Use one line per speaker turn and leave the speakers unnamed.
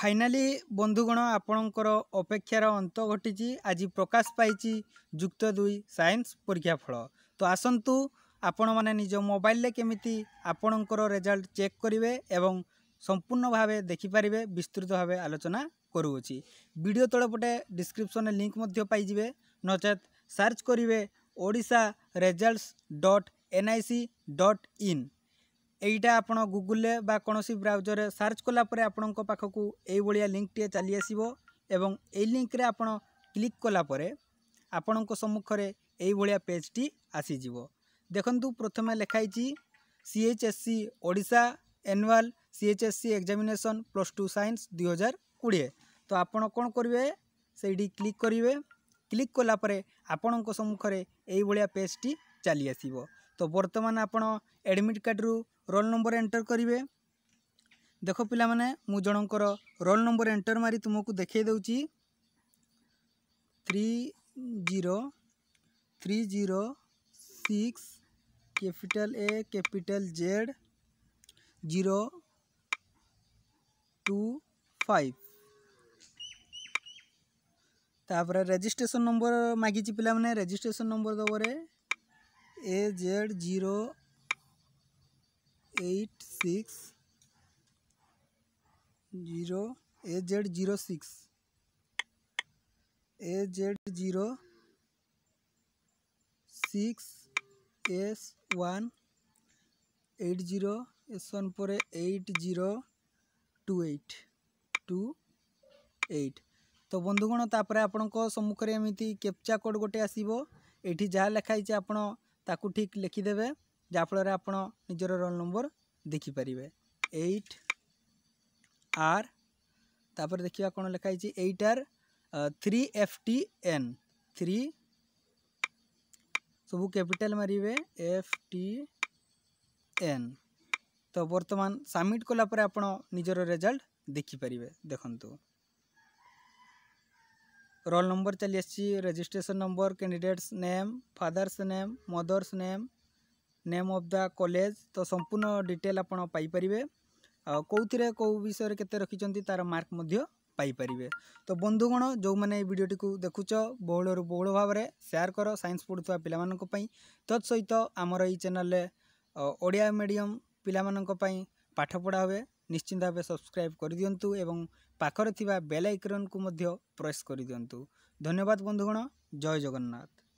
finally বন্ধুগণ আপনার অপেক্ষার অন্ত ঘটিছি আজ প্রকাশ পাইছি যুক্ত দুই সায়েন্স পরীক্ষাফল তো আসন্তু আপন মানে নিজ মোবাইলে কেমিতি আপনার রেজাল্ট চেক করবে এবং সম্পূর্ণ ভাবে দেখিপারে বিস্তৃত ভাবে আলোচনা করুছি ভিডিও তলপটে ডিসক্রিপশনে লিঙ্ক পাইবে নচেত সার্চ করবে Odisha results dot NIC dot in এইটা আপনার গুগলে বা কোণী ব্রাউজরে সার্চ কলাপরে আপনার পাখু এইভাবে লিঙ্কটি চালি আসব এবং এই লিঙ্করে আপনার ক্লিক কলাপরে আপনার সম্মুখে এইভাবে পেজটি আসিযোগ দেখুন প্রথমে লেখাইছি CHSE Odisha annual CHSE examination plus two science দুই হাজার কোড়িয়ে তো আপনার কোণ করবে সেইটি ক্লিক করবে ক্লিক কলাপরে আপনার সম্মুখে এইভাবে পেজটি চালি আসব তো বর্তমান আপনার আডমিট কার্ডরু রোল নম্বর এন্টর করবে দেখ পিলামানে মু জনকর রোল নম্বর এন্টর মারি তুমি দেখাই দেছি three zero three zero six capital A capital Z zero two five तापर रेजिस्ट्रेसन नंबर मागिची पे रेजिस्ट्रेसन नंबर दबरे A Z zero eight six zero A Z zero six A Z zero six S one eight zero S one पर eight zero two eight two eight তো বন্ধুগণ তাপরে আপনার সম্মুখে এমিতি ক্যাপচা কোড গোটে আসব এটি যা লেখা হয়েছে আপনার ତାକୁ ଠିକ୍ ଲେଖିଦେବେ ଯାହାଫଳରେ ଆପଣ ନିଜର ରୋଲ୍ ନମ୍ବର ଦେଖିପାରିବେ ଏଇଟ୍ ଆର୍ ତାପରେ ଦେଖିବା କ'ଣ ଲେଖା ହେଇଛି eight R three F T N three সবু ক্যাপিটাল মারিবে এফ টি এন তো বর্তমান সাবমিট কলাপরে আপনার নিজের রেজল্ট দেখিপারে দেখুন रोल नंबर चलिए अच्छी registration number candidates name father's name mother's name name of the college तो संपूर्ण डिटेल आपण पाइपर कौन कौ विषय के रखिंट तार मार्क पाइपर तो बंधुगण जो मैंने भिडियोटी देखुच बहुलू बहु भाव में सेयार कर सैंस पढ़ुवा पाई तत्सत आमर ये चेल ओडिया मीडियम पाठ पढ़ा हुए ନିଶ୍ଚିନ୍ତ ଭାବେ ସବସ୍କ୍ରାଇବ୍ କରିଦିଅନ୍ତୁ ଏବଂ ପାଖରେ ଥିବା ବେଲ୍ ଆଇକନ୍କୁ ମଧ୍ୟ ପ୍ରେସ୍ କରିଦିଅନ୍ତୁ ଧନ୍ୟବାଦ ବନ୍ଧୁଗଣ ଜୟ ଜଗନ୍ନାଥ